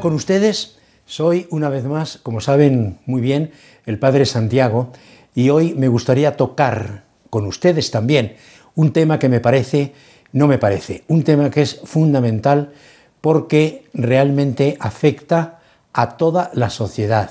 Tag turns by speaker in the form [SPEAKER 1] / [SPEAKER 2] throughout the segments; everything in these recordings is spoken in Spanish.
[SPEAKER 1] con ustedes. Soy una vez más, como saben muy bien, el Padre Santiago y hoy me gustaría tocar con ustedes también un tema que me parece, no me parece, un tema que es fundamental porque realmente afecta a toda la sociedad,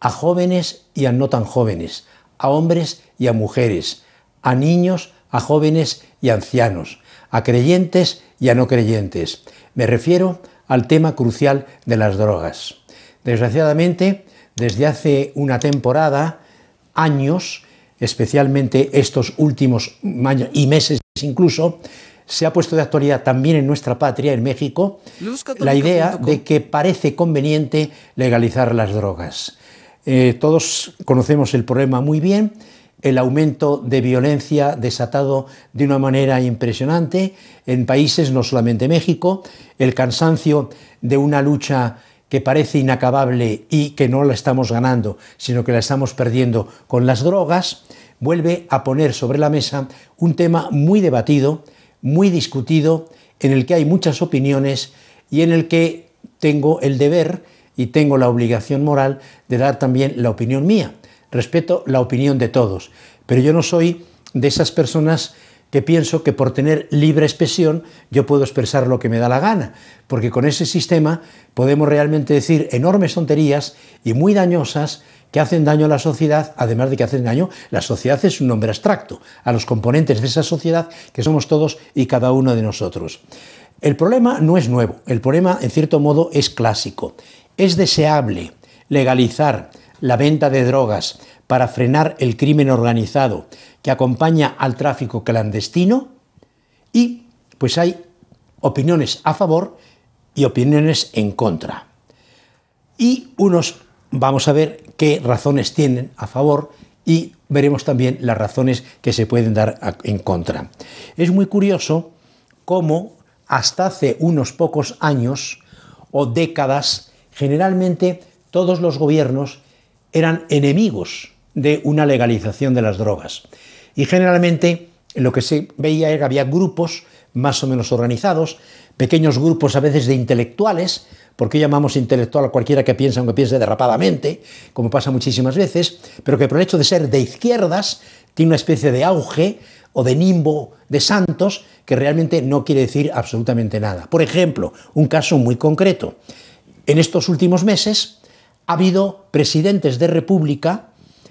[SPEAKER 1] a jóvenes y a no tan jóvenes, a hombres y a mujeres, a niños, a jóvenes y ancianos, a creyentes y a no creyentes. Me refiero al tema crucial de las drogas. Desgraciadamente, desde hace una temporada, años, especialmente estos últimos años y meses incluso, se ha puesto de actualidad también en nuestra patria, en México, la idea de que parece conveniente legalizar las drogas. Eh, todos conocemos el problema muy bien, el aumento de violencia desatado de una manera impresionante en países, no solamente México, el cansancio de una lucha que parece inacabable y que no la estamos ganando, sino que la estamos perdiendo con las drogas, vuelve a poner sobre la mesa un tema muy debatido, muy discutido, en el que hay muchas opiniones y en el que tengo el deber y tengo la obligación moral de dar también la opinión mía respeto la opinión de todos, pero yo no soy de esas personas que pienso que por tener libre expresión yo puedo expresar lo que me da la gana, porque con ese sistema podemos realmente decir enormes tonterías y muy dañosas que hacen daño a la sociedad, además de que hacen daño, la sociedad es un nombre abstracto, a los componentes de esa sociedad que somos todos y cada uno de nosotros. El problema no es nuevo, el problema en cierto modo es clásico, es deseable legalizar la venta de drogas para frenar el crimen organizado que acompaña al tráfico clandestino y pues hay opiniones a favor y opiniones en contra. Y unos vamos a ver qué razones tienen a favor y veremos también las razones que se pueden dar en contra. Es muy curioso cómo hasta hace unos pocos años o décadas, generalmente todos los gobiernos eran enemigos de una legalización de las drogas. Y generalmente lo que se veía era que había grupos más o menos organizados, pequeños grupos a veces de intelectuales, porque llamamos intelectual a cualquiera que piense, aunque piense derrapadamente, como pasa muchísimas veces, pero que por el hecho de ser de izquierdas tiene una especie de auge o de nimbo de santos que realmente no quiere decir absolutamente nada. Por ejemplo, un caso muy concreto. En estos últimos meses ha habido presidentes de república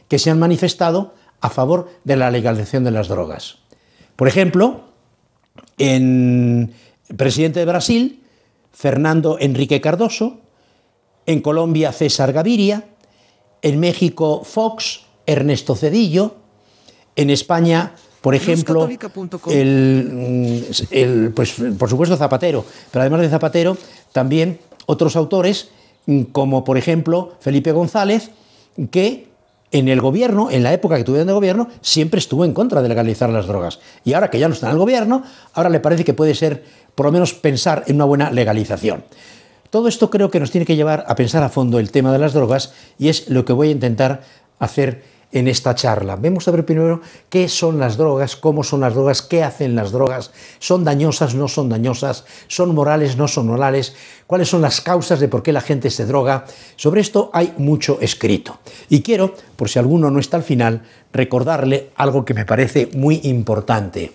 [SPEAKER 1] que se han manifestado a favor de la legalización de las drogas. Por ejemplo, en el presidente de Brasil, Fernando Enrique Cardoso, en Colombia César Gaviria, en México Fox, Ernesto Cedillo, en España, por ejemplo, mm, pues, por supuesto Zapatero, pero además de Zapatero, también otros autores Mm, como por ejemplo Felipe González, que en el gobierno, en la época que tuvieron el gobierno, siempre estuvo en contra de legalizar las drogas. Y ahora que ya no está en el gobierno, ahora le parece que puede ser, por lo menos, pensar en una buena legalización. Todo esto creo que nos tiene que llevar a pensar a fondo el tema de las drogas y es lo que voy a intentar hacer en esta charla. Vemos a ver primero qué son las drogas, cómo son las drogas, qué hacen las drogas, son dañosas, no son dañosas, son morales, no son morales, cuáles son las causas de por qué la gente se droga. Sobre esto hay mucho escrito. Y quiero, por si alguno no está al final, recordarle algo que me parece muy importante.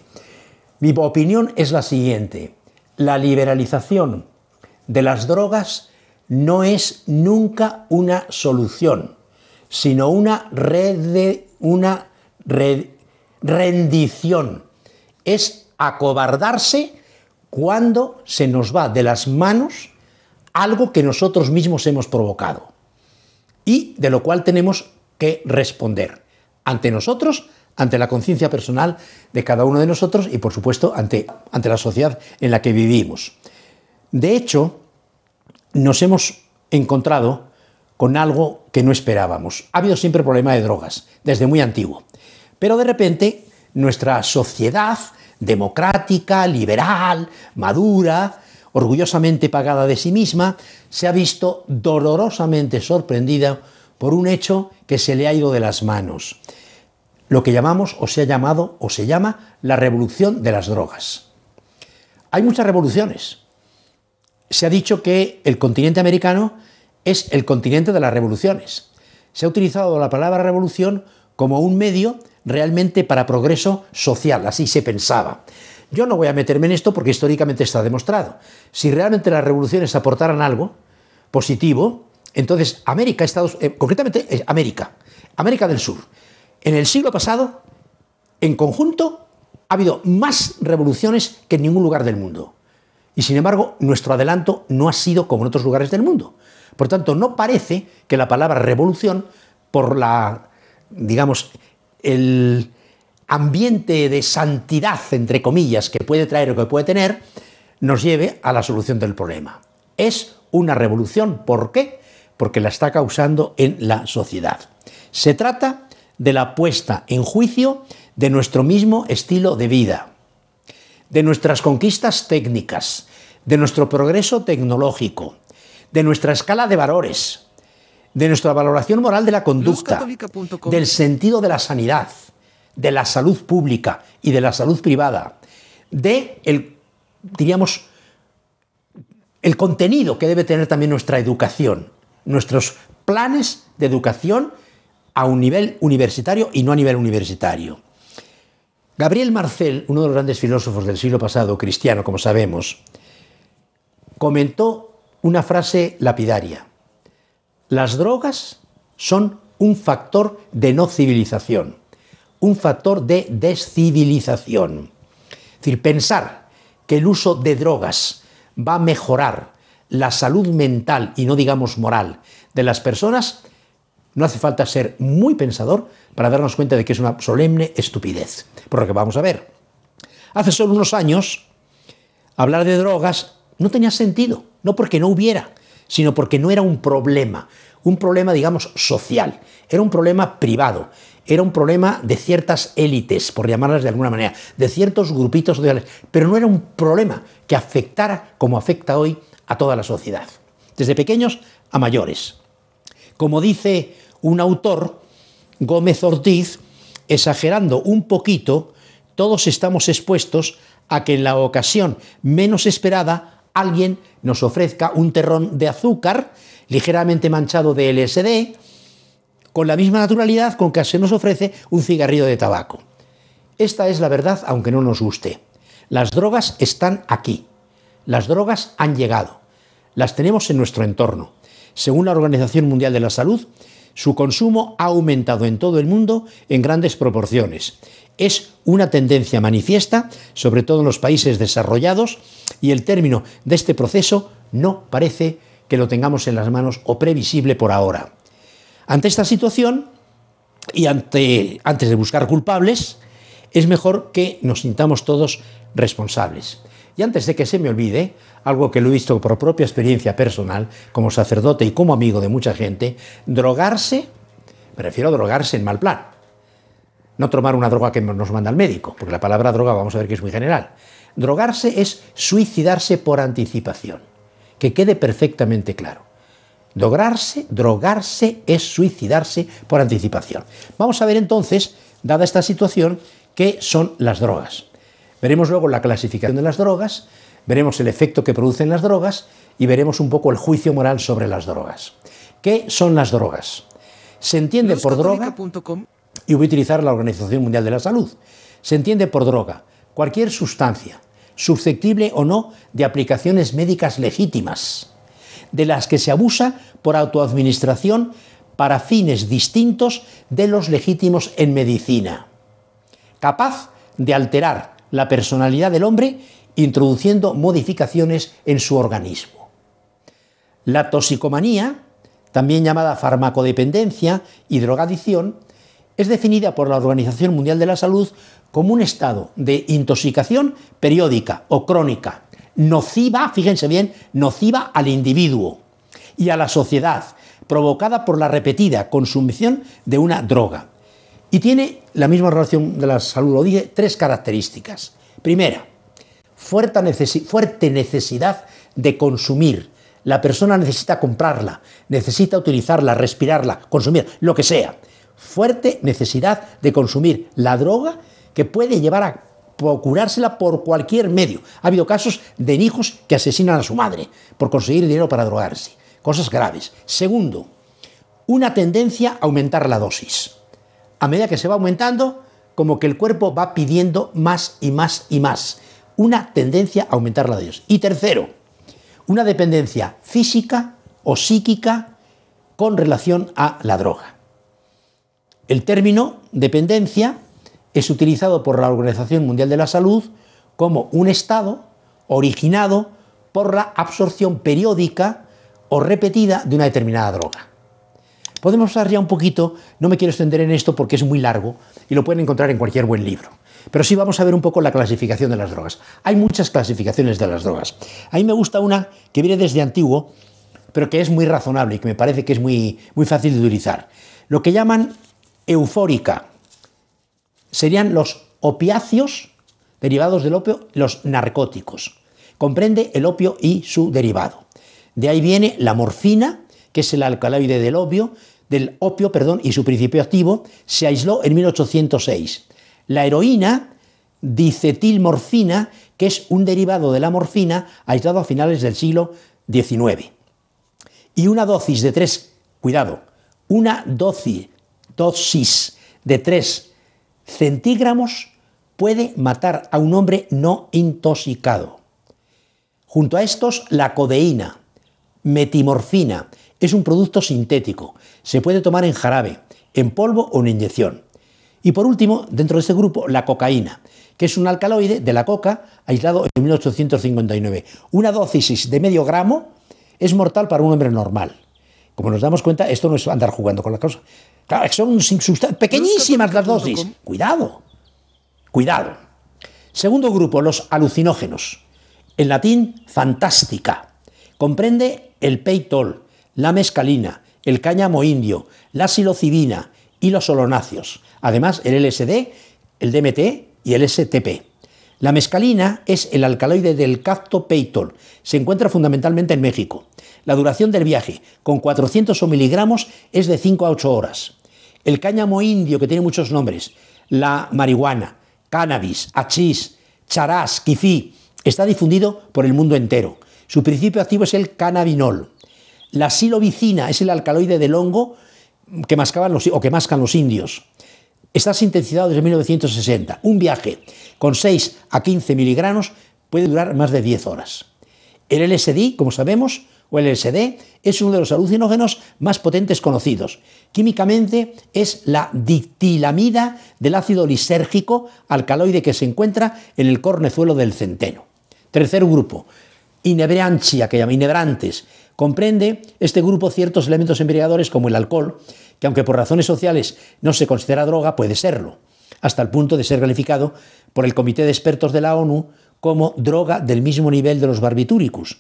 [SPEAKER 1] Mi opinión es la siguiente. La liberalización de las drogas no es nunca una solución sino una, red de una red, rendición. Es acobardarse cuando se nos va de las manos algo que nosotros mismos hemos provocado y de lo cual tenemos que responder ante nosotros, ante la conciencia personal de cada uno de nosotros y por supuesto ante, ante la sociedad en la que vivimos. De hecho, nos hemos encontrado con algo que no esperábamos. Ha habido siempre problema de drogas, desde muy antiguo. Pero de repente, nuestra sociedad democrática, liberal, madura, orgullosamente pagada de sí misma, se ha visto dolorosamente sorprendida por un hecho que se le ha ido de las manos. Lo que llamamos o se ha llamado o se llama la revolución de las drogas. Hay muchas revoluciones. Se ha dicho que el continente americano es el continente de las revoluciones. Se ha utilizado la palabra revolución como un medio realmente para progreso social, así se pensaba. Yo no voy a meterme en esto porque históricamente está demostrado. Si realmente las revoluciones aportaran algo positivo, entonces América, Estados, eh, concretamente eh, América, América del Sur, en el siglo pasado, en conjunto, ha habido más revoluciones que en ningún lugar del mundo. Y sin embargo, nuestro adelanto no ha sido como en otros lugares del mundo. Por tanto, no parece que la palabra revolución, por la, digamos, el ambiente de santidad, entre comillas, que puede traer o que puede tener, nos lleve a la solución del problema. Es una revolución. ¿Por qué? Porque la está causando en la sociedad. Se trata de la puesta en juicio de nuestro mismo estilo de vida, de nuestras conquistas técnicas, de nuestro progreso tecnológico, de nuestra escala de valores, de nuestra valoración moral de la conducta, del sentido de la sanidad, de la salud pública y de la salud privada, de el, diríamos, el contenido que debe tener también nuestra educación, nuestros planes de educación a un nivel universitario y no a nivel universitario. Gabriel Marcel, uno de los grandes filósofos del siglo pasado, cristiano, como sabemos, comentó una frase lapidaria. Las drogas son un factor de no civilización, un factor de descivilización. Es decir, pensar que el uso de drogas va a mejorar la salud mental y no digamos moral de las personas, no hace falta ser muy pensador para darnos cuenta de que es una solemne estupidez. Por lo que vamos a ver. Hace solo unos años, hablar de drogas no tenía sentido, no porque no hubiera, sino porque no era un problema, un problema, digamos, social, era un problema privado, era un problema de ciertas élites, por llamarlas de alguna manera, de ciertos grupitos sociales, pero no era un problema que afectara como afecta hoy a toda la sociedad, desde pequeños a mayores. Como dice un autor, Gómez Ortiz, exagerando un poquito, todos estamos expuestos a que en la ocasión menos esperada alguien nos ofrezca un terrón de azúcar ligeramente manchado de LSD con la misma naturalidad con que se nos ofrece un cigarrillo de tabaco. Esta es la verdad, aunque no nos guste. Las drogas están aquí. Las drogas han llegado. Las tenemos en nuestro entorno. Según la Organización Mundial de la Salud, su consumo ha aumentado en todo el mundo en grandes proporciones es una tendencia manifiesta, sobre todo en los países desarrollados, y el término de este proceso no parece que lo tengamos en las manos o previsible por ahora. Ante esta situación, y ante, antes de buscar culpables, es mejor que nos sintamos todos responsables. Y antes de que se me olvide, algo que lo he visto por propia experiencia personal, como sacerdote y como amigo de mucha gente, drogarse, prefiero drogarse en mal plan, no tomar una droga que nos manda el médico, porque la palabra droga vamos a ver que es muy general. Drogarse es suicidarse por anticipación. Que quede perfectamente claro. Drogarse, drogarse es suicidarse por anticipación. Vamos a ver entonces, dada esta situación, qué son las drogas. Veremos luego la clasificación de las drogas, veremos el efecto que producen las drogas y veremos un poco el juicio moral sobre las drogas. ¿Qué son las drogas? Se entiende por droga y voy a utilizar la Organización Mundial de la Salud. Se entiende por droga cualquier sustancia, susceptible o no de aplicaciones médicas legítimas, de las que se abusa por autoadministración para fines distintos de los legítimos en medicina, capaz de alterar la personalidad del hombre introduciendo modificaciones en su organismo. La toxicomanía, también llamada farmacodependencia y drogadicción, es definida por la Organización Mundial de la Salud como un estado de intoxicación periódica o crónica, nociva, fíjense bien, nociva al individuo y a la sociedad, provocada por la repetida consumición de una droga. Y tiene la misma relación de la salud, lo dije, tres características. Primera, fuerte, necesidad de consumir. La persona necesita comprarla, necesita utilizarla, respirarla, consumir, lo que sea fuerte necesidad de consumir la droga que puede llevar a procurársela por cualquier medio. Ha habido casos de hijos que asesinan a su madre por conseguir dinero para drogarse. Cosas graves. Segundo, una tendencia a aumentar la dosis. A medida que se va aumentando, como que el cuerpo va pidiendo más y más y más. Una tendencia a aumentar la dosis. Y tercero, una dependencia física o psíquica con relación a la droga. El término dependencia es utilizado por la Organización Mundial de la Salud como un estado originado por la absorción periódica o repetida de una determinada droga. Podemos usar ya un poquito, no me quiero extender en esto porque es muy largo y lo pueden encontrar en cualquier buen libro. Pero sí vamos a ver un poco la clasificación de las drogas. Hay muchas clasificaciones de las drogas. A mí me gusta una que viene desde antiguo, pero que es muy razonable y que me parece que es muy, muy fácil de utilizar. Lo que llaman eufórica. Serían los opiáceos derivados del opio, los narcóticos. Comprende el opio y su derivado. De ahí viene la morfina, que es el alcaloide del opio, del opio, perdón, y su principio activo, se aisló en 1806. La heroína, dicetilmorfina, que es un derivado de la morfina, aislado a finales del siglo XIX. Y una dosis de tres, cuidado, una dosis dosis de 3 centígramos puede matar a un hombre no intoxicado. Junto a estos, la codeína, metimorfina, es un producto sintético. Se puede tomar en jarabe, en polvo o en inyección. Y por último, dentro de este grupo, la cocaína, que es un alcaloide de la coca aislado en 1859. Una dosis de medio gramo es mortal para un hombre normal. Como nos damos cuenta, esto no es andar jugando con la cosa. Claro, son pequeñísimas las dosis. Cuidado, cuidado. Segundo grupo, los alucinógenos. En latín, fantástica. Comprende el peitol, la mescalina, el cáñamo indio, la psilocibina y los solonáceos. Además, el LSD, el DMT y el STP. La mescalina es el alcaloide del cacto peitol. Se encuentra fundamentalmente en México. La duración del viaje, con 400 o miligramos, es de 5 a 8 horas. El cáñamo indio, que tiene muchos nombres, la marihuana, cannabis, achís, charás, kifí, está difundido por el mundo entero. Su principio activo es el cannabinol. La silovicina es el alcaloide del hongo que mascaban los, o que mascan los indios. Está sintetizado desde 1960. Un viaje con 6 a 15 miligramos puede durar más de 10 horas. El LSD, como sabemos, o LSD, es uno de los alucinógenos más potentes conocidos. Químicamente es la dictilamida del ácido lisérgico alcaloide que se encuentra en el cornezuelo del centeno. Tercer grupo, inebriancia que llama inebrantes. Comprende este grupo ciertos elementos embriagadores como el alcohol, que aunque por razones sociales no se considera droga, puede serlo, hasta el punto de ser calificado por el Comité de Expertos de la ONU como droga del mismo nivel de los barbitúricos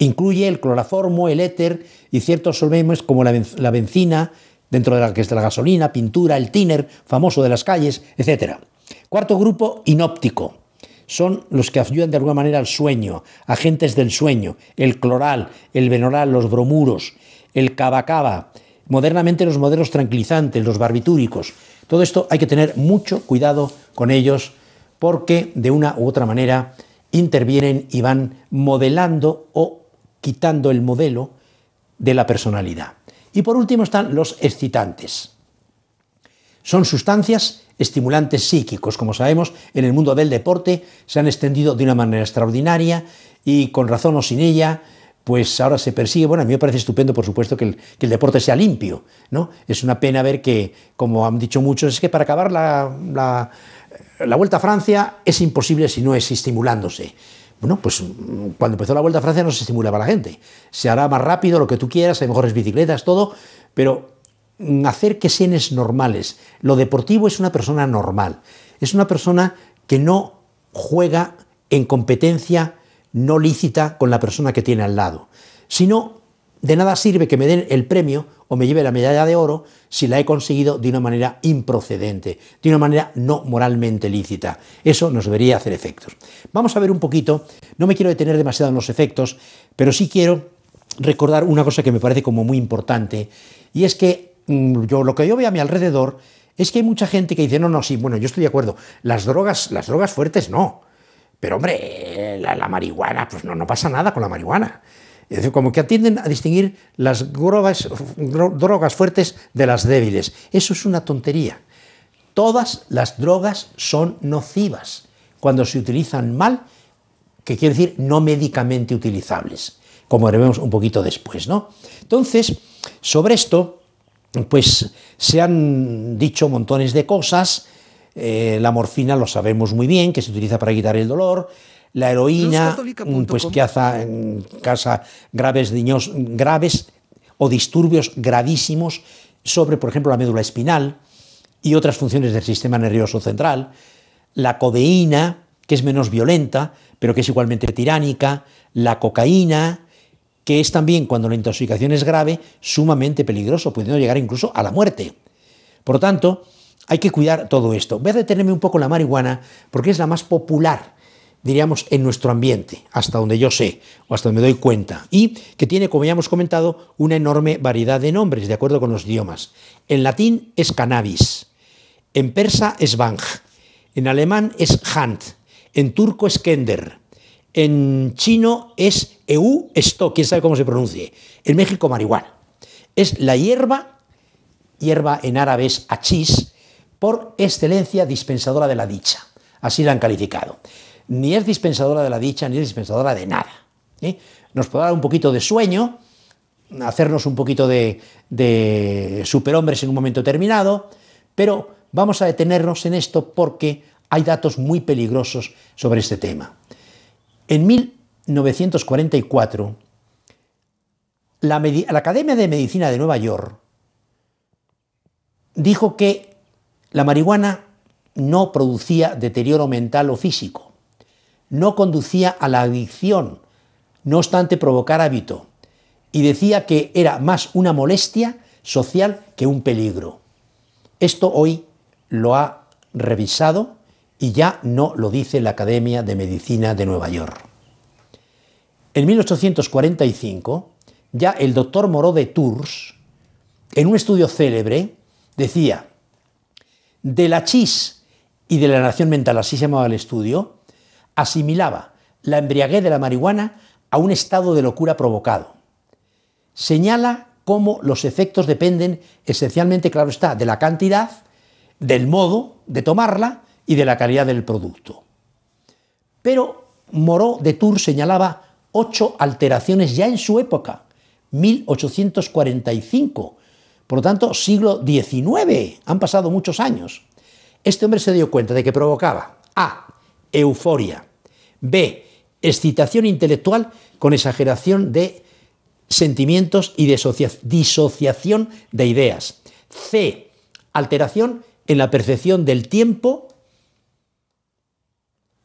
[SPEAKER 1] Incluye el cloroformo, el éter y ciertos solventes como la, benzina, dentro de la que está la gasolina, pintura, el tíner, famoso de las calles, etc. Cuarto grupo, inóptico. Son los que ayudan de alguna manera al sueño, agentes del sueño, el cloral, el venoral, los bromuros, el cabacaba, modernamente los modelos tranquilizantes, los barbitúricos. Todo esto hay que tener mucho cuidado con ellos porque de una u otra manera intervienen y van modelando o quitando el modelo de la personalidad. Y por último están los excitantes. Son sustancias estimulantes psíquicos. Como sabemos, en el mundo del deporte se han extendido de una manera extraordinaria y con razón o sin ella, pues ahora se persigue. Bueno, a mí me parece estupendo, por supuesto, que el, deporte sea limpio. ¿no? Es una pena ver que, como han dicho muchos, es que para acabar la Vuelta a Francia es imposible si no es estimulándose. Bueno, pues mm, cuando empezó la Vuelta a Francia no se estimulaba la gente. Se hará más rápido, lo que tú quieras, hay mejores bicicletas, todo, pero mm, hacer que sienes normales. Lo deportivo es una persona normal. Es una persona que no juega en competencia no lícita con la persona que tiene al lado. Si no, de nada sirve que me den el premio o me lleve la medalla de oro si la he conseguido de una manera improcedente, de una manera no moralmente lícita. Eso nos debería hacer efectos. Vamos a ver un poquito, no me quiero detener demasiado en los efectos, pero sí quiero recordar una cosa que me parece como muy importante, y es que mm, yo, lo que yo veo a mi alrededor es que hay mucha gente que dice, no, no, sí, bueno, yo estoy de acuerdo, las drogas, las drogas fuertes no, pero hombre, la, la marihuana, pues no, no pasa nada con la marihuana. Es decir, como que atienden a distinguir las drogas, fuertes de las débiles. Eso es una tontería. Todas las drogas son nocivas cuando se utilizan mal, que quiere decir no médicamente utilizables, como veremos un poquito después, ¿no? Entonces, sobre esto, pues se han dicho montones de cosas. Eh, la morfina lo sabemos muy bien, que se utiliza para quitar el dolor la heroína, mm, pues que hace en casa graves, diños, graves o disturbios gravísimos sobre, por ejemplo, la médula espinal y otras funciones del sistema nervioso central, la codeína, que es menos violenta, pero que es igualmente tiránica, la cocaína, que es también, cuando la intoxicación es grave, sumamente peligroso, pudiendo llegar incluso a la muerte. Por lo tanto, hay que cuidar todo esto. Voy a detenerme un poco la marihuana, porque es la más popular diríamos, en nuestro ambiente, hasta donde yo sé o hasta donde me doy cuenta, y que tiene, como ya hemos comentado, una enorme variedad de nombres, de acuerdo con los idiomas. En latín es cannabis, en persa es bang, en alemán es hand, en turco es kender, en chino es eu, esto, quién sabe cómo se pronuncie, en México marihuana. Es la hierba, hierba en árabe es achís, por excelencia dispensadora de la dicha. Así la han calificado ni es dispensadora de la dicha, ni es dispensadora de nada. Nos puede dar un poquito de sueño, hacernos un poquito de, superhombres en un momento terminado, pero vamos a detenernos en esto porque hay datos muy peligrosos sobre este tema. En 1944, la, Academia de Medicina de Nueva York dijo que la marihuana no producía deterioro mental o físico no conducía a la adicción, no obstante provocar hábito, y decía que era más una molestia social que un peligro. Esto hoy lo ha revisado y ya no lo dice la Academia de Medicina de Nueva York. En 1845, ya el doctor Moreau de Tours, en un estudio célebre, decía, de la chis y de la nación mental, así se llamaba el estudio, asimilaba la embriaguez de la marihuana a un estado de locura provocado. Señala cómo los efectos dependen esencialmente, claro está, de la cantidad, del modo de tomarla y de la calidad del producto. Pero Moreau de Tours señalaba ocho alteraciones ya en su época, 1845, por lo tanto siglo XIX, han pasado muchos años. Este hombre se dio cuenta de que provocaba A. Euforia, B. Excitación intelectual con exageración de sentimientos y disociación de ideas. C. Alteración en la percepción del tiempo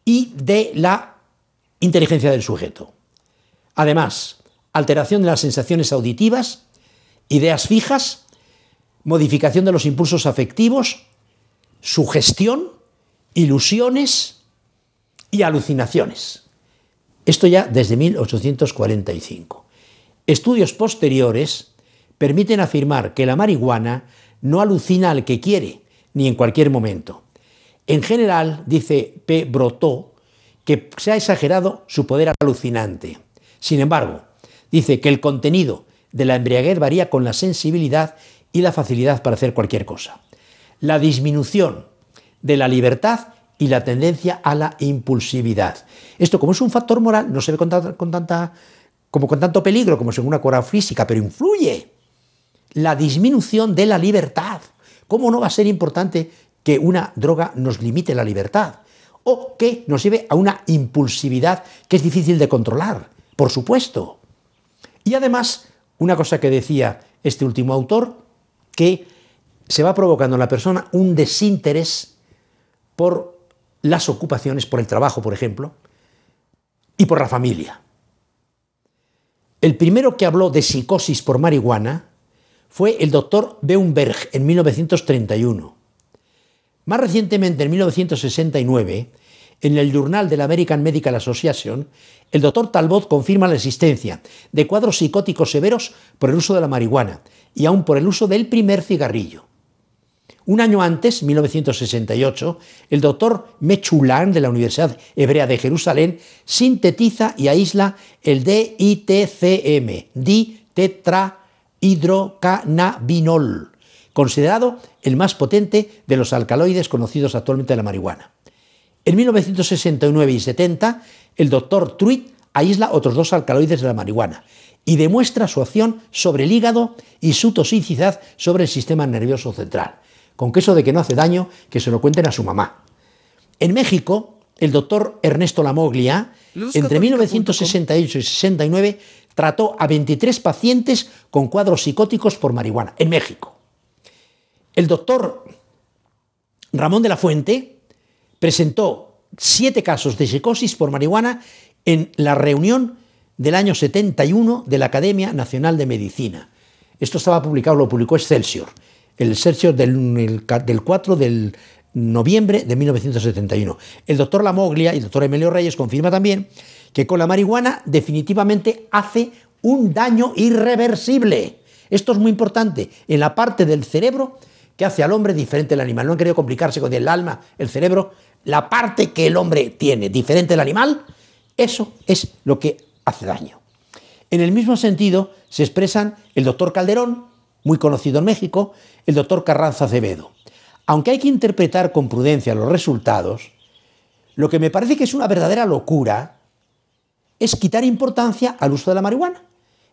[SPEAKER 1] y de la inteligencia del sujeto. Además, alteración de las sensaciones auditivas, ideas fijas, modificación de los impulsos afectivos, sugestión, ilusiones, y alucinaciones. Esto ya desde 1845. Estudios posteriores permiten afirmar que la marihuana no alucina al que quiere, ni en cualquier momento. En general, dice P. Brotó, que se ha exagerado su poder alucinante. Sin embargo, dice que el contenido de la embriaguez varía con la sensibilidad y la facilidad para hacer cualquier cosa. La disminución de la libertad y la tendencia a la impulsividad. Esto, como es un factor moral, no se ve con, tanta, como con tanto peligro como según una cura física, pero influye la disminución de la libertad. ¿Cómo no va a ser importante que una droga nos limite la libertad? O que nos lleve a una impulsividad que es difícil de controlar, por supuesto. Y además, una cosa que decía este último autor, que se va provocando en la persona un desinterés por las ocupaciones por el trabajo, por ejemplo, y por la familia. El primero que habló de psicosis por marihuana fue el doctor Beumberg en 1931. Más recientemente, en 1969, en el Journal de la American Medical Association, el doctor Talbot confirma la existencia de cuadros psicóticos severos por el uso de la marihuana y aún por el uso del primer cigarrillo. Un año antes, 1968, el doctor Mechulán de la Universidad Hebrea de Jerusalén sintetiza y aísla el DITCM, tetrahidrocanabinol, considerado el más potente de los alcaloides conocidos actualmente de la marihuana. En 1969 y 70, el doctor Truitt aísla otros dos alcaloides de la marihuana y demuestra su acción sobre el hígado y su toxicidad sobre el sistema nervioso central. Con que de que no hace daño, que se lo cuenten a su mamá. En México, el doctor Ernesto Lamoglia, entre 1968 y 69, trató a 23 pacientes con cuadros psicóticos por marihuana, en México. El doctor Ramón de la Fuente presentó siete casos de psicosis por marihuana en la reunión del año 71 de la Academia Nacional de Medicina. Esto estaba publicado, lo publicó Excelsior el Sergio del, 4 del noviembre de 1971. El doctor Lamoglia y el doctor Emilio Reyes confirma también que con la marihuana definitivamente hace un daño irreversible. Esto es muy importante en la parte del cerebro que hace al hombre diferente al animal. No han querido complicarse con el alma, el cerebro, la parte que el hombre tiene diferente al animal, eso es lo que hace daño. En el mismo sentido se expresan el doctor Calderón, muy conocido en México, el doctor Carranza Acevedo. Aunque hay que interpretar con prudencia los resultados, lo que me parece que es una verdadera locura es quitar importancia al uso de la marihuana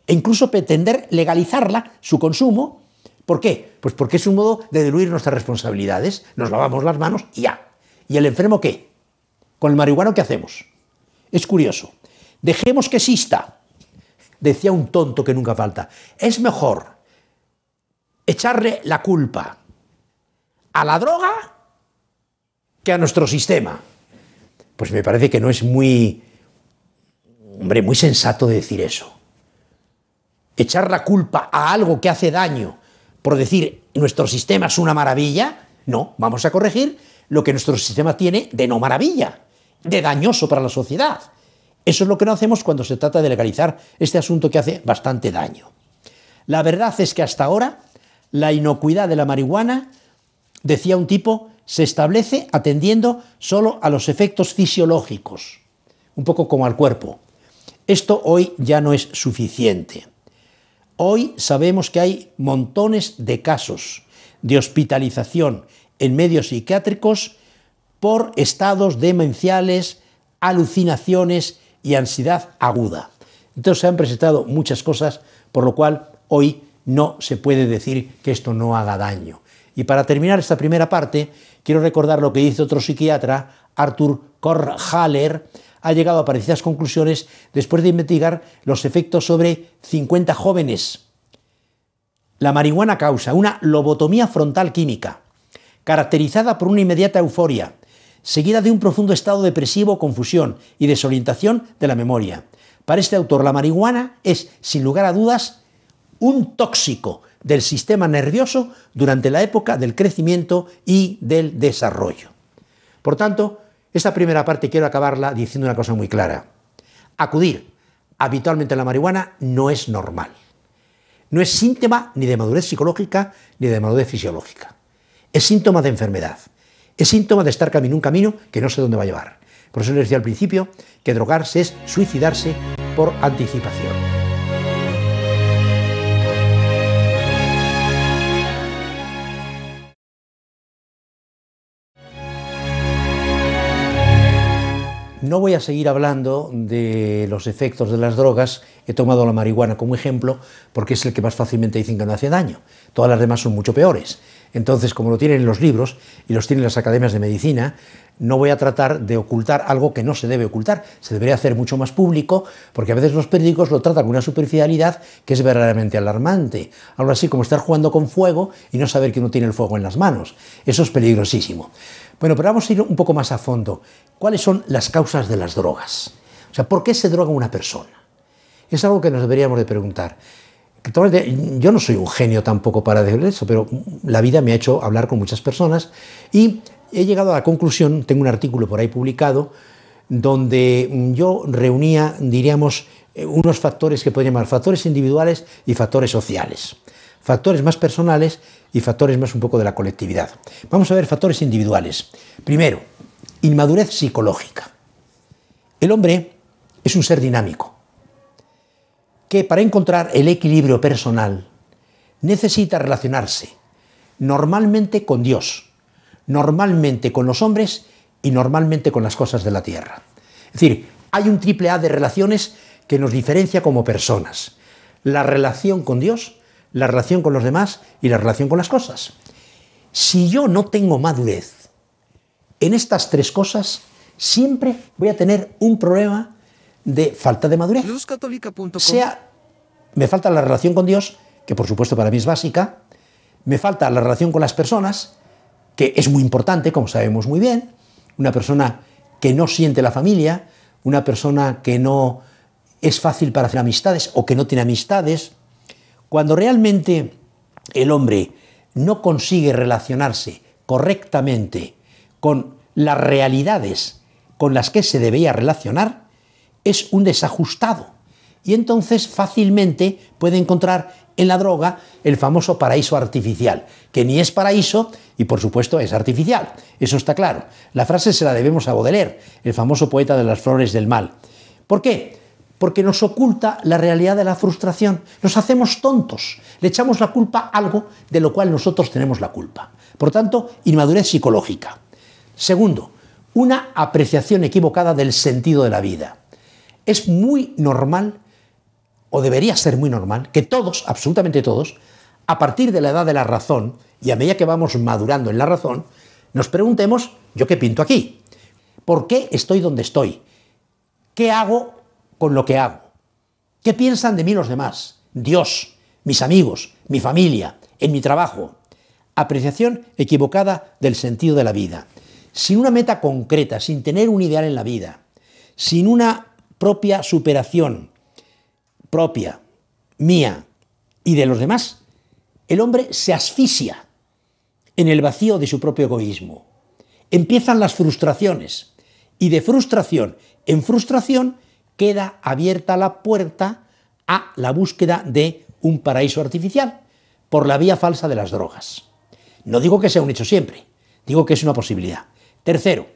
[SPEAKER 1] e incluso pretender legalizarla, su consumo. ¿Por qué? Pues porque es un modo de diluir nuestras responsabilidades, nos lavamos las manos y ya. ¿Y el enfermo qué? Con el marihuano, ¿qué hacemos? Es curioso. Dejemos que exista, decía un tonto que nunca falta. Es mejor echarle la culpa a la droga que a nuestro sistema. Pues me parece que no es muy, hombre, muy sensato decir eso. Echar la culpa a algo que hace daño por decir nuestro sistema es una maravilla, no, vamos a corregir lo que nuestro sistema tiene de no maravilla, de dañoso para la sociedad. Eso es lo que no hacemos cuando se trata de legalizar este asunto que hace bastante daño. La verdad es que hasta ahora la inocuidad de la marihuana, decía un tipo, se establece atendiendo solo a los efectos fisiológicos, un poco como al cuerpo. Esto hoy ya no es suficiente. Hoy sabemos que hay montones de casos de hospitalización en medios psiquiátricos por estados demenciales, alucinaciones y ansiedad aguda. Entonces se han presentado muchas cosas, por lo cual hoy no se puede decir que esto no haga daño. Y para terminar esta primera parte, quiero recordar lo que dice otro psiquiatra, Arthur Korhaler, ha llegado a parecidas conclusiones después de investigar los efectos sobre 50 jóvenes. La marihuana causa una lobotomía frontal química, caracterizada por una inmediata euforia, seguida de un profundo estado depresivo, confusión y desorientación de la memoria. Para este autor, la marihuana es, sin lugar a dudas, un tóxico del sistema nervioso durante la época del crecimiento y del desarrollo. Por tanto, esta primera parte quiero acabarla diciendo una cosa muy clara. Acudir habitualmente a la marihuana no es normal. No es síntoma ni de madurez psicológica ni de madurez fisiológica. Es síntoma de enfermedad. Es síntoma de estar caminando un camino que no sé dónde va a llevar. Por eso les decía al principio que drogarse es suicidarse por anticipación. No voy a seguir hablando de los efectos de las drogas. He tomado la marihuana como ejemplo porque es el que más fácilmente dicen que no hace daño. Todas las demás son mucho peores. Entonces, como lo tienen en los libros y los tienen las academias de medicina, no voy a tratar de ocultar algo que no se debe ocultar, se debería hacer mucho más público, porque a veces los periódicos lo tratan con una superficialidad que es verdaderamente alarmante, algo así como estar jugando con fuego y no saber que uno tiene el fuego en las manos, eso es peligrosísimo. Bueno, pero vamos a ir un poco más a fondo, ¿cuáles son las causas de las drogas? O sea, ¿por qué se droga una persona? Es algo que nos deberíamos de preguntar. Yo no soy un genio tampoco para decir eso, pero la vida me ha hecho hablar con muchas personas y he llegado a la conclusión, tengo un artículo por ahí publicado, donde mm, yo reunía, diríamos, eh, unos factores que podría llamar factores individuales y factores sociales. Factores más personales y factores más un poco de la colectividad. Vamos a ver factores individuales. Primero, inmadurez psicológica. El hombre es un ser dinámico que para encontrar el equilibrio personal necesita relacionarse normalmente con Dios, normalmente con los hombres y normalmente con las cosas de la tierra. Es decir, hay un triple A de relaciones que nos diferencia como personas. La relación con Dios, la relación con los demás y la relación con las cosas. Si yo no tengo madurez en estas tres cosas, siempre voy a tener un problema de falta de madurez. Sea, me falta la relación con Dios, que por supuesto para mí es básica, me falta la relación con las personas, que es muy importante, como sabemos muy bien, una persona que no siente la familia, una persona que no es fácil para hacer amistades o que no tiene amistades, cuando realmente el hombre no consigue relacionarse correctamente con las realidades con las que se debía relacionar, es un desajustado, y entonces fácilmente puede encontrar en la droga el famoso paraíso artificial, que ni es paraíso y por supuesto es artificial, eso está claro. La frase se la debemos a Baudelaire, el famoso poeta de las flores del mal. ¿Por qué? Porque nos oculta la realidad de la frustración, nos hacemos tontos, le echamos la culpa a algo de lo cual nosotros tenemos la culpa. Por tanto, inmadurez psicológica. Segundo, una apreciación equivocada del sentido de la vida. Es muy normal o debería ser muy normal, que todos, absolutamente todos, a partir de la edad de la razón y a medida que vamos madurando en la razón, nos preguntemos, ¿yo qué pinto aquí? ¿Por qué estoy donde estoy? ¿Qué hago con lo que hago? ¿Qué piensan de mí los demás? Dios, mis amigos, mi familia, en mi trabajo. Apreciación equivocada del sentido de la vida. Sin una meta concreta, sin tener un ideal en la vida, sin una propia superación, propia, mía y de los demás, el hombre se asfixia en el vacío de su propio egoísmo. Empiezan las frustraciones y de frustración en frustración queda abierta la puerta a la búsqueda de un paraíso artificial por la vía falsa de las drogas. No digo que sea un hecho siempre, digo que es una posibilidad. Tercero,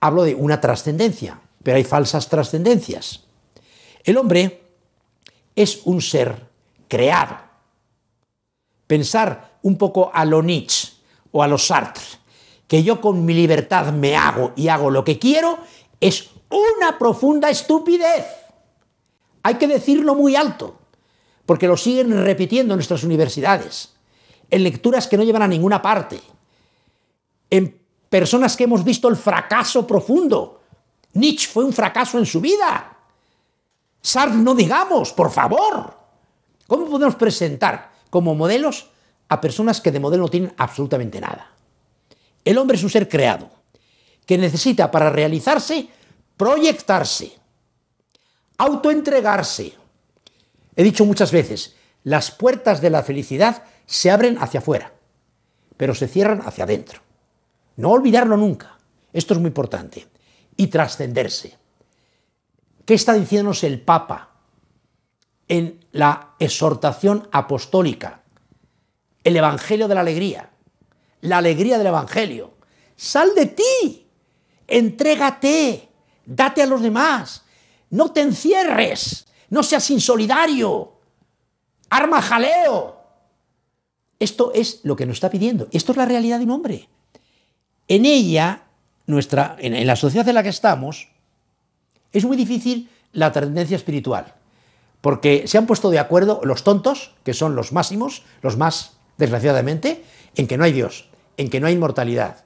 [SPEAKER 1] hablo de una trascendencia, pero hay falsas trascendencias. El hombre es un ser creado. Pensar un poco a lo Nietzsche o a lo Sartre, que yo con mi libertad me hago y hago lo que quiero, es una profunda estupidez. Hay que decirlo muy alto, porque lo siguen repitiendo en nuestras universidades, en lecturas que no llevan a ninguna parte, en personas que hemos visto el fracaso profundo. Nietzsche fue un fracaso en su vida. Sartre no digamos, por favor. ¿Cómo podemos presentar como modelos a personas que de modelo no tienen absolutamente nada? El hombre es un ser creado, que necesita para realizarse proyectarse, autoentregarse. He dicho muchas veces, las puertas de la felicidad se abren hacia afuera, pero se cierran hacia adentro. No olvidarlo nunca, esto es muy importante, y trascenderse. ¿Qué está diciéndonos el Papa en la exhortación apostólica? El Evangelio de la Alegría, la alegría del Evangelio. Sal de ti, entrégate, date a los demás, no te encierres, no seas insolidario, arma jaleo. Esto es lo que nos está pidiendo, esto es la realidad de un hombre. En ella, nuestra, en la sociedad en la que estamos, es muy difícil la tendencia espiritual, porque se han puesto de acuerdo los tontos, que son los máximos, los más, desgraciadamente, en que no hay Dios, en que no hay inmortalidad.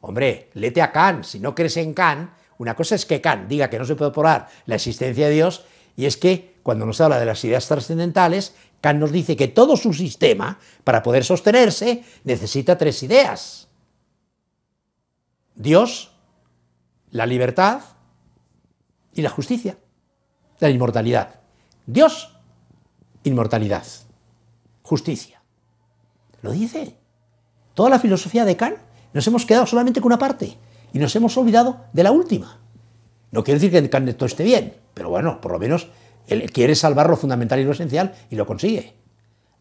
[SPEAKER 1] Hombre, lete a Kant, si no crees en Kant, una cosa es que Kant diga que no se puede probar la existencia de Dios, y es que cuando nos habla de las ideas trascendentales, Kant nos dice que todo su sistema, para poder sostenerse, necesita tres ideas. Dios, la libertad y la justicia, la inmortalidad. Dios, inmortalidad, justicia. Lo dice. Toda la filosofía de Kant nos hemos quedado solamente con una parte y nos hemos olvidado de la última. No quiere decir que Kant todo esté bien, pero bueno, por lo menos él quiere salvar lo fundamental y lo esencial y lo consigue.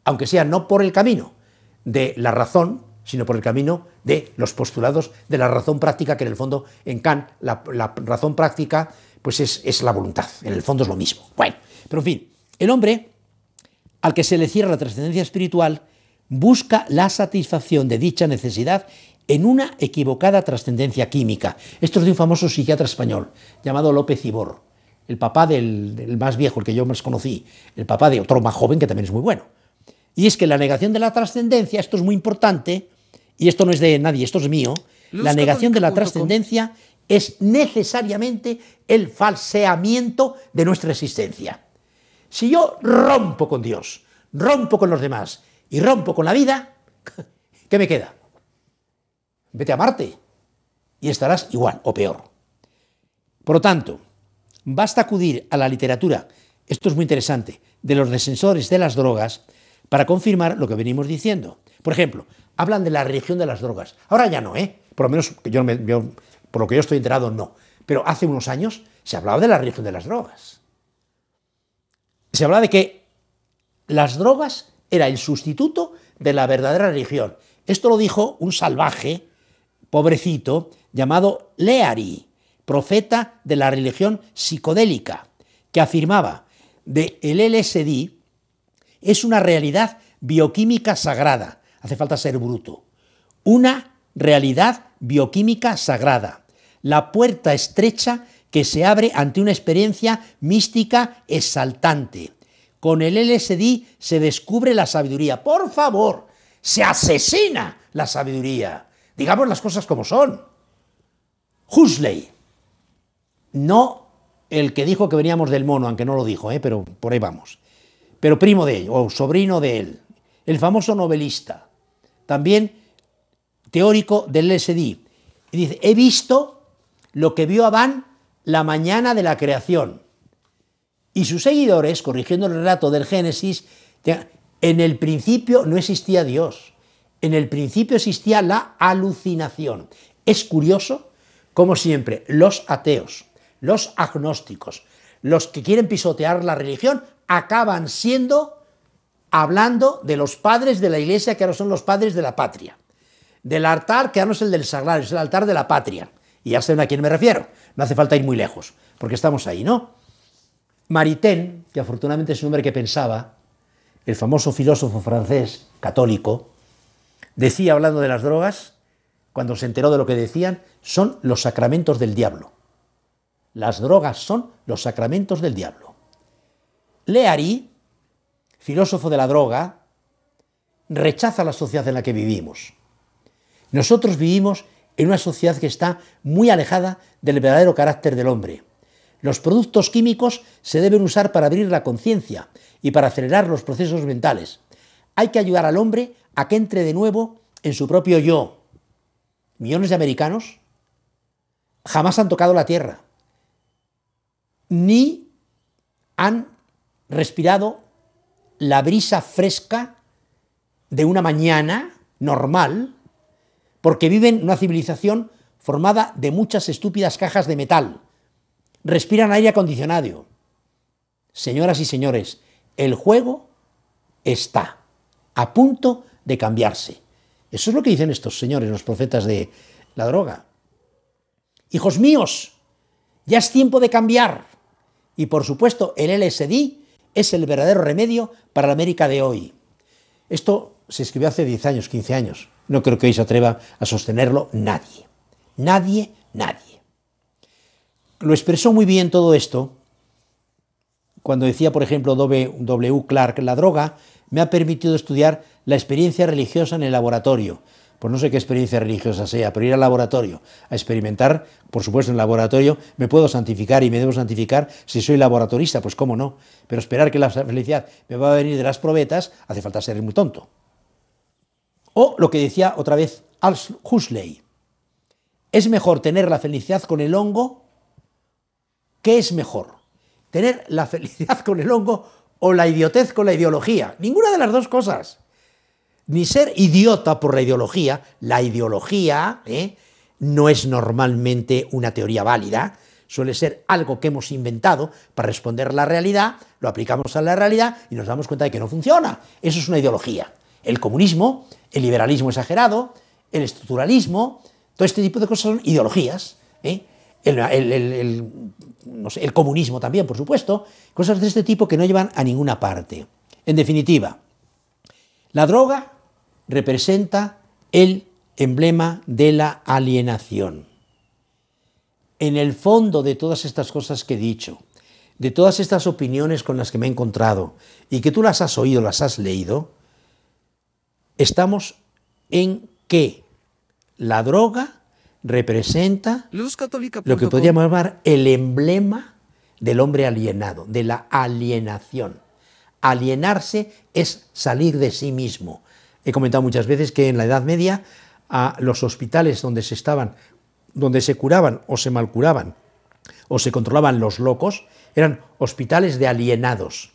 [SPEAKER 1] Aunque sea no por el camino de la razón, sino por el camino de los postulados de la razón práctica, que en el fondo en Kant la, la razón práctica pues es, la voluntad. En el fondo es lo mismo. Bueno, pero en fin, el hombre al que se le cierra la trascendencia espiritual busca la satisfacción de dicha necesidad en una equivocada trascendencia química. Esto es de un famoso psiquiatra español llamado López Ibor, el papá del, más viejo, el que yo más conocí, el papá de otro más joven que también es muy bueno. Y es que la negación de la trascendencia, esto es muy importante, y esto no es de nadie, esto es mío, la negación de la trascendencia es necesariamente el falseamiento de nuestra existencia. Si yo rompo con Dios, rompo con los demás y rompo con la vida, ¿qué me queda? Vete a Marte y estarás igual o peor. Por lo tanto, basta acudir a la literatura, esto es muy interesante, de los descensores de las drogas para confirmar lo que venimos diciendo. Por ejemplo, hablan de la religión de las drogas. Ahora ya no, ¿eh? Por lo menos yo, no me, por lo que yo estoy enterado, no. Pero hace unos años se hablaba de la religión de las drogas. Se hablaba de que las drogas era el sustituto de la verdadera religión. Esto lo dijo un salvaje, pobrecito, llamado Leary, profeta de la religión psicodélica, que afirmaba de el LSD es una realidad bioquímica sagrada. Hace falta ser bruto. Una realidad bioquímica sagrada la puerta estrecha que se abre ante una experiencia mística exaltante. Con el LSD se descubre la sabiduría. Por favor, se asesina la sabiduría. Digamos las cosas como son. Huxley, no el que dijo que veníamos del mono, aunque no lo dijo, ¿eh? pero por ahí vamos. Pero primo de él, o sobrino de él, el famoso novelista, también teórico del LSD. Y dice, he visto lo que vio Abán la mañana de la creación. Y sus seguidores, corrigiendo el relato del Génesis, en el principio no existía Dios, en el principio existía la alucinación. Es curioso, como siempre, los ateos, los agnósticos, los que quieren pisotear la religión, acaban siendo hablando de los padres de la iglesia, que ahora son los padres de la patria, del altar, que ahora no es el del sagrario, es el altar de la patria y ya saben a quién me refiero. No hace falta ir muy lejos, porque estamos ahí, ¿no? Maritain, que afortunadamente es un hombre que pensaba, el famoso filósofo francés católico, decía hablando de las drogas, cuando se enteró de lo que decían, son los sacramentos del diablo. Las drogas son los sacramentos del diablo. Leary, filósofo de la droga, rechaza la sociedad en la que vivimos. Nosotros vivimos en una sociedad que está muy alejada del verdadero carácter del hombre. Los productos químicos se deben usar para abrir la conciencia y para acelerar los procesos mentales. Hay que ayudar al hombre a que entre de nuevo en su propio yo. Millones de americanos jamás han tocado la tierra, ni han respirado la brisa fresca de una mañana normal porque viven una civilización formada de muchas estúpidas cajas de metal. Respiran aire acondicionado. Señoras y señores, el juego está a punto de cambiarse. Eso es lo que dicen estos señores, los profetas de la droga. Hijos míos, ya es tiempo de cambiar. Y por supuesto, el LSD es el verdadero remedio para la América de hoy. Esto se escribió hace 10 años, 15 años. No creo que hoy se atreva a sostenerlo nadie. Nadie, nadie. Lo expresó muy bien todo esto cuando decía, por ejemplo, W. Clark, la droga me ha permitido estudiar la experiencia religiosa en el laboratorio. Pues no sé qué experiencia religiosa sea, pero ir al laboratorio a experimentar, por supuesto, en el laboratorio me puedo santificar y me debo santificar si soy laboratorista, pues cómo no. Pero esperar que la felicidad me va a venir de las probetas hace falta ser muy tonto. O lo que decía otra vez Husley. es mejor tener la felicidad con el hongo, ¿qué es mejor? ¿Tener la felicidad con el hongo o la idiotez con la ideología? Ninguna de las dos cosas. Ni ser idiota por la ideología, la ideología ¿eh? no es normalmente una teoría válida, suele ser algo que hemos inventado para responder a la realidad, lo aplicamos a la realidad y nos damos cuenta de que no funciona. Eso es una ideología. El comunismo el liberalismo exagerado, el estructuralismo, todo este tipo de cosas son ideologías, ¿eh? el, el, comunismo también, por supuesto, cosas de este tipo que no llevan a ninguna parte. En definitiva, la droga representa el emblema de la alienación. En el fondo de todas estas cosas que he dicho, de todas estas opiniones con las que me he encontrado y que tú las has oído, las has leído, Estamos en que la droga representa lo que podríamos llamar el emblema del hombre alienado, de la alienación. Alienarse es salir de sí mismo. He comentado muchas veces que en la Edad Media a los hospitales donde se estaban, donde se curaban o se malcuraban o se controlaban los locos, eran hospitales de alienados.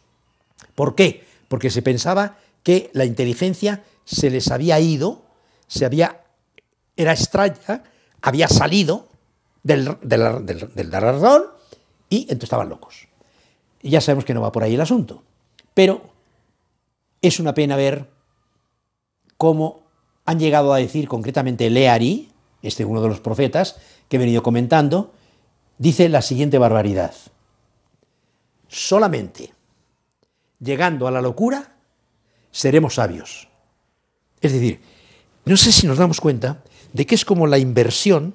[SPEAKER 1] ¿Por qué? Porque se pensaba que la inteligencia se les había ido, se había, era extraña, había salido del, del, y entonces estaban locos. Y ya sabemos que no va por ahí el asunto. Pero es una pena ver cómo han llegado a decir concretamente Leari, este uno de los profetas que he venido comentando, dice la siguiente barbaridad. Solamente llegando a la locura seremos sabios. Es decir, no sé si nos damos cuenta de que es como la inversión,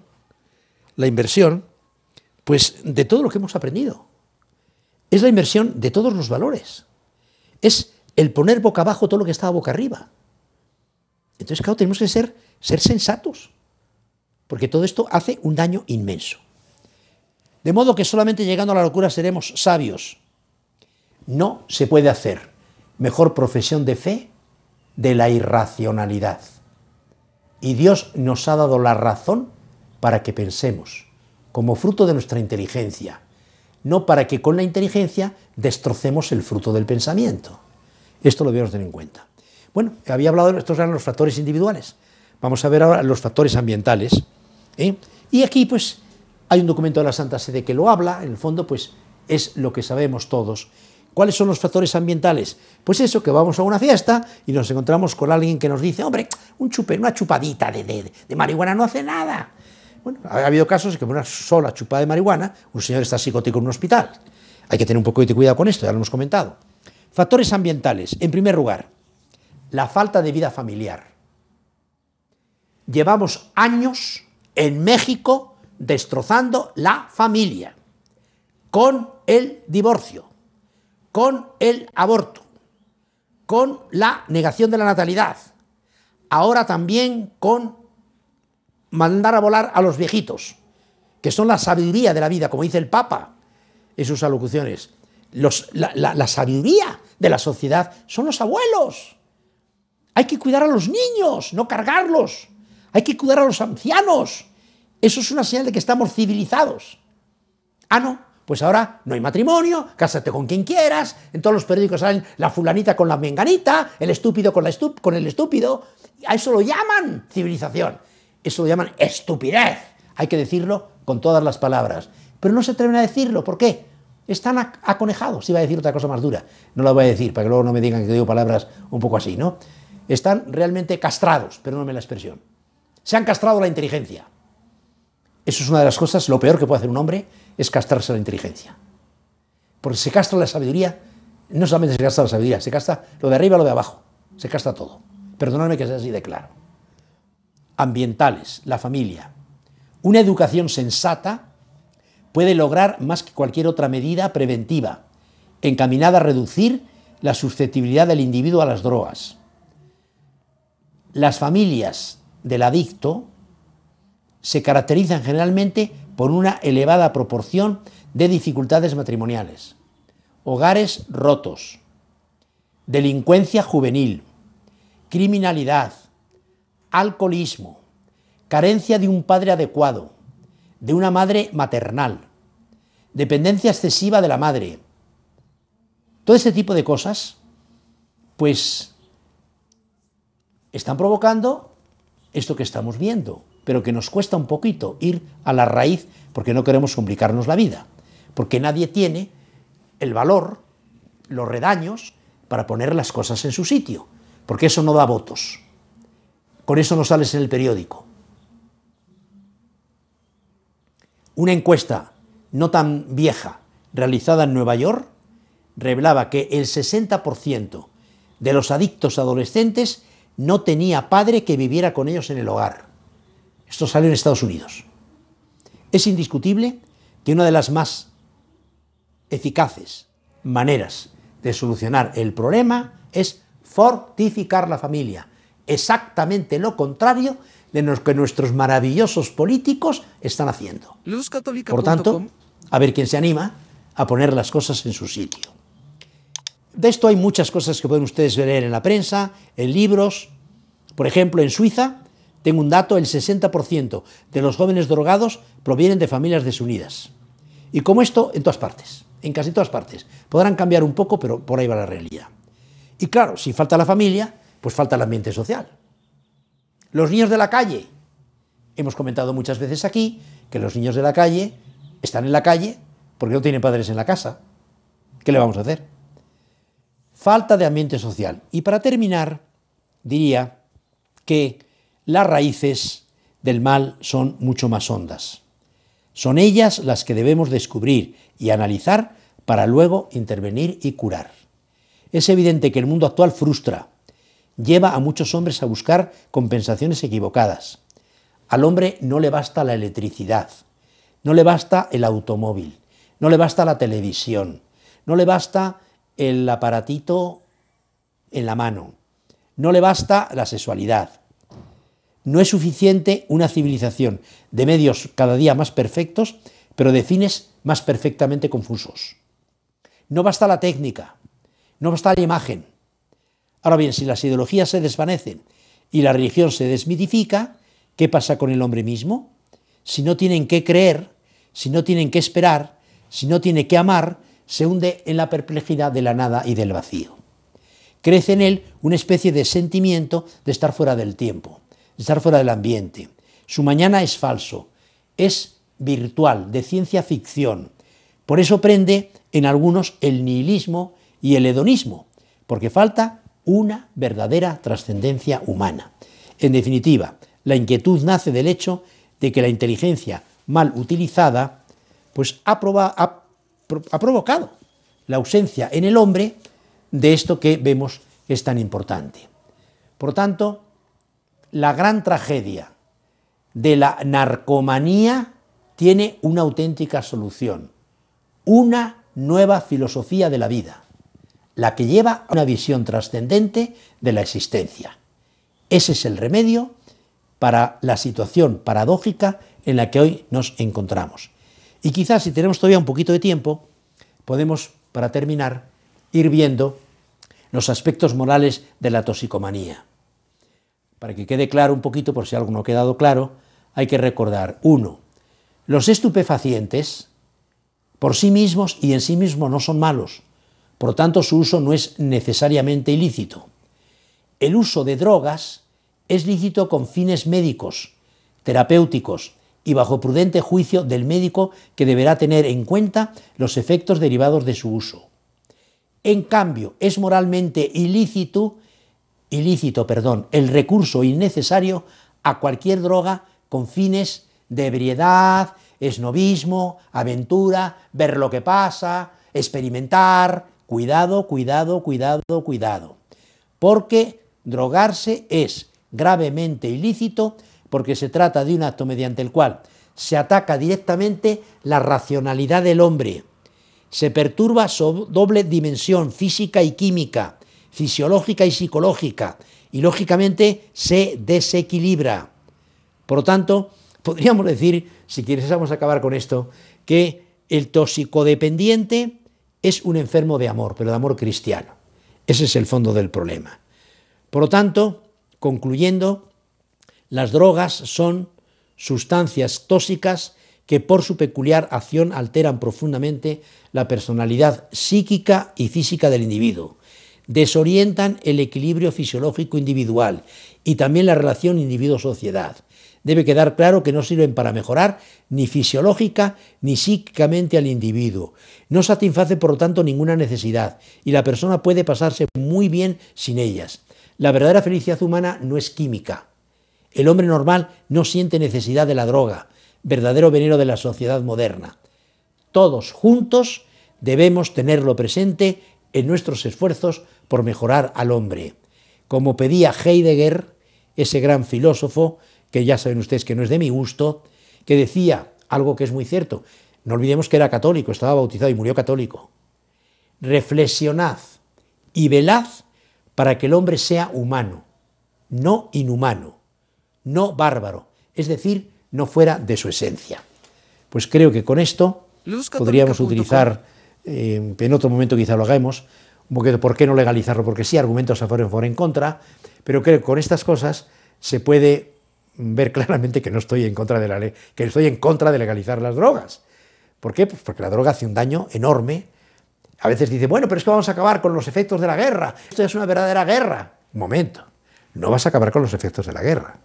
[SPEAKER 1] la inversión, pues de todo lo que hemos aprendido. Es la inversión de todos los valores. Es el poner boca abajo todo lo que estaba boca arriba. Entonces, claro, tenemos que ser, ser sensatos, porque todo esto hace un daño inmenso. De modo que solamente llegando a la locura seremos sabios. No se puede hacer mejor profesión de fe de la irracionalidad. Y Dios nos ha dado la razón para que pensemos, como fruto de nuestra inteligencia, no para que con la inteligencia destrocemos el fruto del pensamiento. Esto lo debemos tener en cuenta. Bueno, había hablado de estos eran los factores individuales. Vamos a ver ahora los factores ambientales. ¿eh? Y aquí, pues, hay un documento de la Santa Sede que lo habla, en el fondo, pues, es lo que sabemos todos, ¿Cuáles son los factores ambientales? Pues eso, que vamos a una fiesta y nos encontramos con alguien que nos dice, hombre, un chupe, una chupadita de, de, marihuana no hace nada. Bueno, ha habido casos en que una sola chupada de marihuana, un señor está psicótico en un hospital. Hay que tener un poco de cuidado con esto, ya lo hemos comentado. Factores ambientales. En primer lugar, la falta de vida familiar. Llevamos años en México destrozando la familia con el divorcio con el aborto, con la negación de la natalidad, ahora también con mandar a volar a los viejitos, que son la sabiduría de la vida, como dice el Papa en sus alocuciones. la sabiduría de la sociedad son los abuelos. Hay que cuidar a los niños, no cargarlos. Hay que cuidar a los ancianos. Eso es una señal de que estamos civilizados. Ah, no, pues ahora no hay matrimonio, cásate con quien quieras, en todos los periódicos salen la fulanita con la menganita, el estúpido con, la con el estúpido, a eso lo llaman civilización, eso lo llaman estupidez, hay que decirlo con todas las palabras, pero no se atreven a decirlo, ¿por qué? Están aconejados, va a decir otra cosa más dura, no la voy a decir para que luego no me digan que digo palabras un poco así, ¿no? Están realmente castrados, pero la expresión. Se han castrado la inteligencia. Eso es una de las cosas, lo peor que puede hacer un hombre es castrarse la inteligencia. Porque se castra la sabiduría, no solamente se castra la sabiduría, se castra lo de arriba, lo de abajo, se castra todo. Perdonadme que sea así de claro. Ambientales, la familia. Una educación sensata puede lograr más que cualquier otra medida preventiva, encaminada a reducir la susceptibilidad del individuo a las drogas. Las familias del adicto se caracterizan generalmente por una elevada proporción de dificultades matrimoniales, hogares rotos, delincuencia juvenil, criminalidad, alcoholismo, carencia de un padre adecuado, de una madre maternal, dependencia excesiva de la madre. Todo ese tipo de cosas, pues, están provocando esto que estamos viendo, pero que nos cuesta un poquito ir a la raíz porque no queremos complicarnos la vida, porque nadie tiene el valor, los redaños, para poner las cosas en su sitio, porque eso no da votos. Con eso no sales en el periódico. Una encuesta no tan vieja realizada en Nueva York revelaba que el 60% de los adictos adolescentes no tenía padre que viviera con ellos en el hogar. Esto sale en Estados Unidos. Es indiscutible que una de las más eficaces maneras de solucionar el problema es fortificar la familia. Exactamente lo contrario de lo que nuestros maravillosos políticos están haciendo. Por tanto, a ver quién se anima a poner las cosas en su sitio. De esto hay muchas cosas que pueden ustedes leer en la prensa, en libros. Por ejemplo, en Suiza, tengo un dato, el 60% de los jóvenes drogados provienen de familias desunidas. Y como esto, en todas partes, en casi todas partes. Podrán cambiar un poco, pero por ahí va la realidad. Y claro, si falta la familia, pues falta el ambiente social. Los niños de la calle. Hemos comentado muchas veces aquí que los niños de la calle están en la calle porque no tienen padres en la casa. ¿Qué le vamos a hacer? Falta de ambiente social. Y para terminar, diría que las raíces del mal son mucho más hondas. Son ellas las que debemos descubrir y analizar para luego intervenir y curar. Es evidente que el mundo actual frustra, lleva a muchos hombres a buscar compensaciones equivocadas. Al hombre no le basta la electricidad, no le basta el automóvil, no le basta la televisión, no le basta el aparatito en la mano, no le basta la sexualidad, no es suficiente una civilización de medios cada día más perfectos, pero de fines más perfectamente confusos. No basta la técnica, no basta la imagen. Ahora bien, si las ideologías se desvanecen y la religión se desmitifica, ¿qué pasa con el hombre mismo? Si no tienen que creer, si no tienen que esperar, si no tiene que amar, se hunde en la perplejidad de la nada y del vacío. Crece en él una especie de sentimiento de estar fuera del tiempo, estar fuera del ambiente. Su mañana es falso, es virtual, de ciencia ficción. Por eso prende en algunos el nihilismo y el hedonismo, porque falta una verdadera trascendencia humana. En definitiva, la inquietud nace del hecho de que la inteligencia mal utilizada pues ha, ha provocado la ausencia en el hombre de esto que vemos que es tan importante. Por tanto, la gran tragedia de la narcomanía tiene una auténtica solución, una nueva filosofía de la vida, la que lleva a una visión trascendente de la existencia. Ese es el remedio para la situación paradójica en la que hoy nos encontramos. Y quizás si tenemos todavía un poquito de tiempo, podemos, para terminar, ir viendo los aspectos morales de la toxicomanía para que quede claro un poquito, por si algo no ha quedado claro, hay que recordar, uno, los estupefacientes por sí mismos y en sí mismos no son malos, por lo tanto su uso no es necesariamente ilícito. El uso de drogas es lícito con fines médicos, terapéuticos y bajo prudente juicio del médico que deberá tener en cuenta los efectos derivados de su uso. En cambio, es moralmente ilícito ilícito, perdón, el recurso innecesario a cualquier droga con fines de ebriedad, esnovismo, aventura, ver lo que pasa, experimentar. Cuidado, cuidado, cuidado, cuidado. Porque drogarse es gravemente ilícito porque se trata de un acto mediante el cual se ataca directamente la racionalidad del hombre, se perturba su doble dimensión física y química, fisiológica y psicológica y lógicamente se desequilibra. Por lo tanto, podríamos decir, si a acabar con esto, que el toxicodependiente es un enfermo de amor, pero de amor cristiano. Ese es el fondo del problema. Por lo tanto, concluyendo, las drogas son sustancias tóxicas que por su peculiar acción alteran profundamente la personalidad psíquica y física del individuo, desorientan el equilibrio fisiológico individual y también la relación individuo-sociedad. Debe quedar claro que no sirven para mejorar ni fisiológica ni psíquicamente al individuo. No satisface por lo tanto ninguna necesidad y la persona puede pasarse muy bien sin ellas. La verdadera felicidad humana no es química. El hombre normal no siente necesidad de la droga, verdadero veneno de la sociedad moderna. Todos juntos debemos tenerlo presente en nuestros esfuerzos por mejorar al hombre, como pedía Heidegger, ese gran filósofo, que ya saben ustedes que no es de mi gusto, que decía algo que es muy cierto, no olvidemos que era católico, estaba bautizado y murió católico, reflexionad y velad para que el hombre sea humano, no inhumano, no bárbaro, es decir, no fuera de su esencia. Pues creo que con esto podríamos utilizar eh, que en otro momento quizá lo hagamos, un poquito por qué no legalizarlo, porque sí, argumentos a favor, a en contra, pero creo que con estas cosas se puede ver claramente que no estoy en contra de la ley, que estoy en contra de legalizar las drogas. ¿Por qué? Pues porque la droga hace un daño enorme. A veces dice, bueno, pero es que vamos a acabar con los efectos de la guerra. Esto es una verdadera guerra. Un momento, no vas a acabar con los efectos de la guerra.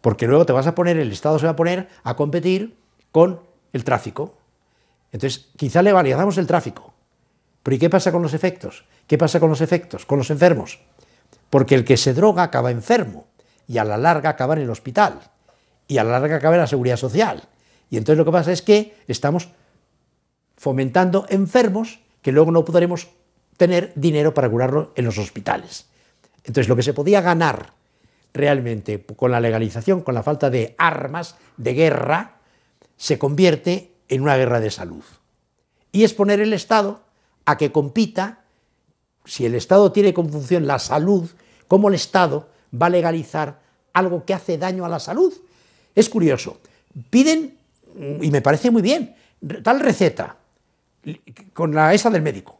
[SPEAKER 1] Porque luego te vas a poner, el Estado se va a poner a competir con el tráfico, entonces, quizá le validamos el tráfico. Pero ¿y qué pasa con los efectos? ¿Qué pasa con los efectos? Con los enfermos. Porque el que se droga acaba enfermo y a la larga acaba en el hospital y a la larga acaba en la seguridad social. Y entonces lo que pasa es que estamos fomentando enfermos que luego no podremos tener dinero para curarlo en los hospitales. Entonces lo que se podía ganar realmente con la legalización, con la falta de armas de guerra, se convierte en una guerra de salud. Y es poner el Estado a que compita, si el Estado tiene como función la salud, cómo el Estado va a legalizar algo que hace daño a la salud. Es curioso. Piden, mm, y me parece muy bien, tal receta con la esa del médico.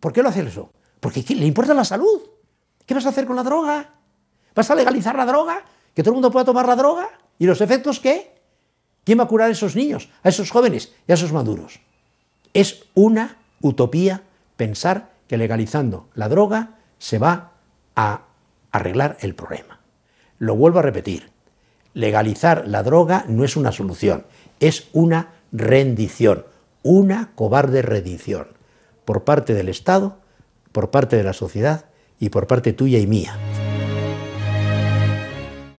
[SPEAKER 1] ¿Por qué lo hacen eso? Porque ¿qué, le importa la salud. ¿Qué vas a hacer con la droga? ¿Vas a legalizar la droga? ¿Que todo el mundo pueda tomar la droga? ¿Y los efectos qué? ¿Quién va a curar a esos niños, a esos jóvenes y a esos maduros? Es una utopía pensar que legalizando la droga se va a arreglar el problema. Lo vuelvo a repetir, legalizar la droga no es una solución, es una rendición, una cobarde rendición por parte del Estado, por parte de la sociedad y por parte tuya y mía.